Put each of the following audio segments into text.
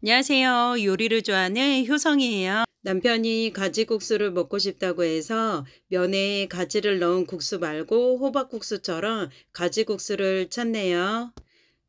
안녕하세요. 요리를 좋아하는 효성이에요. 남편이 가지국수를 먹고 싶다고 해서 면에 가지를 넣은 국수 말고 호박국수처럼 가지국수를 찾네요.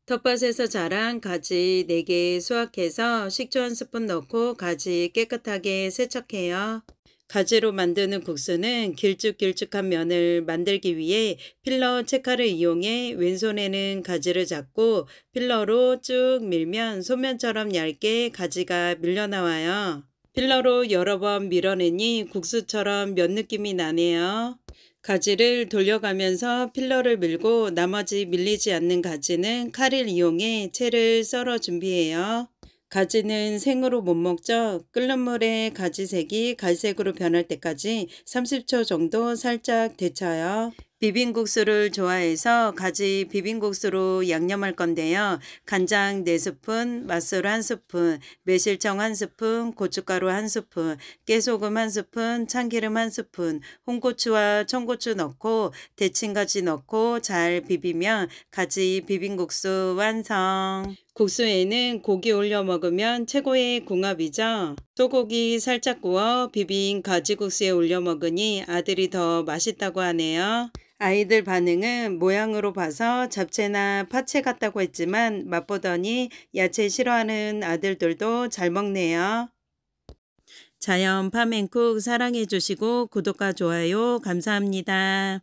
텃밭에서 자란 가지 4개 수확해서 식초 한 스푼 넣고 가지 깨끗하게 세척해요. 가지로 만드는 국수는 길쭉길쭉한 면을 만들기 위해 필러 체카를 이용해 왼손에는 가지를 잡고 필러로 쭉 밀면 소면처럼 얇게 가지가 밀려나와요. 필러로 여러 번 밀어내니 국수처럼 면 느낌이 나네요. 가지를 돌려가면서 필러를 밀고 나머지 밀리지 않는 가지는 칼을 이용해 채를 썰어 준비해요. 가지는 생으로 못 먹죠. 끓는 물에 가지색이 갈색으로 변할 때까지 30초 정도 살짝 데쳐요. 비빔국수를 좋아해서 가지 비빔국수로 양념할 건데요. 간장 4스푼, 맛술 1스푼, 매실청 1스푼, 고춧가루 1스푼, 깨소금 1스푼, 참기름 1스푼, 홍고추와 청고추 넣고 데친가지 넣고 잘 비비면 가지 비빔국수 완성! 국수에는 고기 올려 먹으면 최고의 궁합이죠. 소고기 살짝 구워 비빔 가지국수에 올려 먹으니 아들이 더 맛있다고 하네요. 아이들 반응은 모양으로 봐서 잡채나 파채 같다고 했지만 맛보더니 야채 싫어하는 아들들도 잘 먹네요. 자연 파맨쿡 사랑해 주시고 구독과 좋아요 감사합니다.